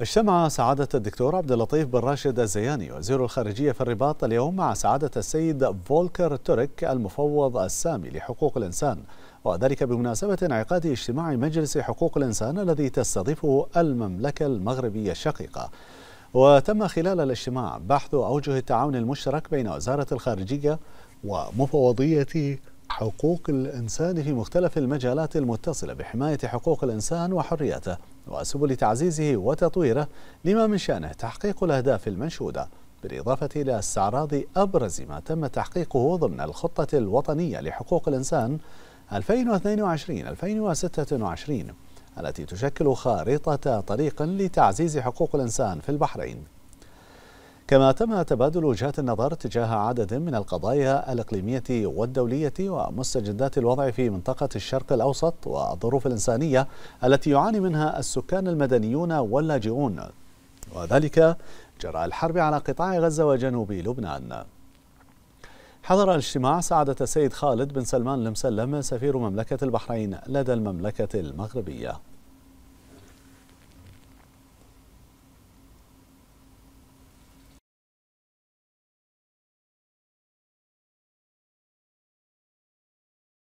اجتمع سعادة الدكتور عبد اللطيف بن راشد الزياني وزير الخارجية في الرباط اليوم مع سعادة السيد فولكر تورك المفوض السامي لحقوق الإنسان وذلك بمناسبة انعقاد اجتماع مجلس حقوق الإنسان الذي تستضيفه المملكة المغربية الشقيقة وتم خلال الاجتماع بحث أوجه التعاون المشترك بين وزارة الخارجية ومفوضية حقوق الإنسان في مختلف المجالات المتصلة بحماية حقوق الإنسان وحرياته وسبل تعزيزه وتطويره لما من شأنه تحقيق الأهداف المنشودة بالإضافة إلى استعراض أبرز ما تم تحقيقه ضمن الخطة الوطنية لحقوق الإنسان 2022-2026 التي تشكل خارطة طريق لتعزيز حقوق الإنسان في البحرين كما تم تبادل وجهات النظر تجاه عدد من القضايا الإقليمية والدولية ومستجدات الوضع في منطقة الشرق الأوسط والظروف الإنسانية التي يعاني منها السكان المدنيون واللاجئون وذلك جراء الحرب على قطاع غزة وجنوب لبنان حضر الاجتماع سعادة السيد خالد بن سلمان المسلم سفير مملكة البحرين لدى المملكة المغربية